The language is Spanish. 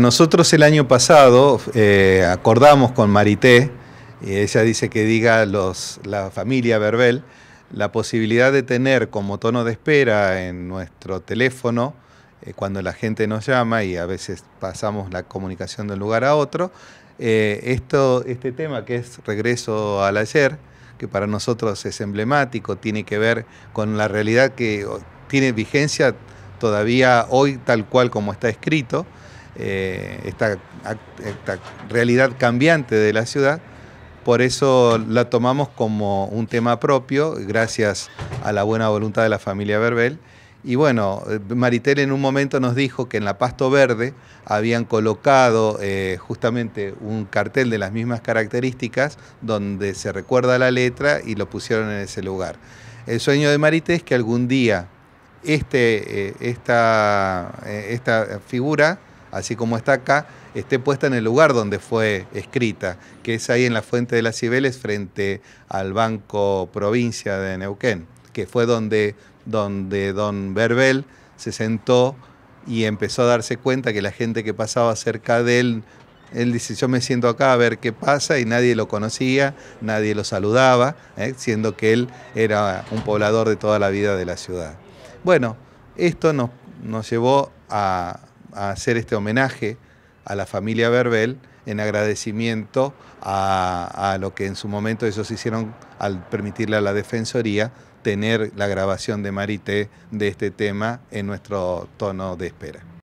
nosotros el año pasado eh, acordamos con Marité, ella dice que diga los, la familia Verbel, la posibilidad de tener como tono de espera en nuestro teléfono, eh, cuando la gente nos llama y a veces pasamos la comunicación de un lugar a otro, eh, este tema que es regreso al ayer, que para nosotros es emblemático, tiene que ver con la realidad que tiene vigencia todavía hoy tal cual como está escrito, eh, esta, realidad cambiante de la ciudad. Por eso la tomamos como un tema propio, gracias a la buena voluntad de la familia Verbel. Y bueno, Maritel en un momento nos dijo que en la Pasto Verde habían colocado eh, justamente un cartel de las mismas características donde se recuerda la letra y lo pusieron en ese lugar. El sueño de Maritel es que algún día este, eh, esta, esta figura así como está acá, esté puesta en el lugar donde fue escrita, que es ahí en la Fuente de las Cibeles frente al Banco Provincia de Neuquén, que fue donde, donde don Berbel se sentó y empezó a darse cuenta que la gente que pasaba cerca de él, él dice, yo me siento acá a ver qué pasa y nadie lo conocía, nadie lo saludaba, ¿eh? siendo que él era un poblador de toda la vida de la ciudad. Bueno, esto nos llevó a, hacer este homenaje a la familia Verbel en agradecimiento a, a, lo que en su momento ellos hicieron al permitirle a la Defensoría tener la grabación de Marité de este tema en nuestro tono de espera.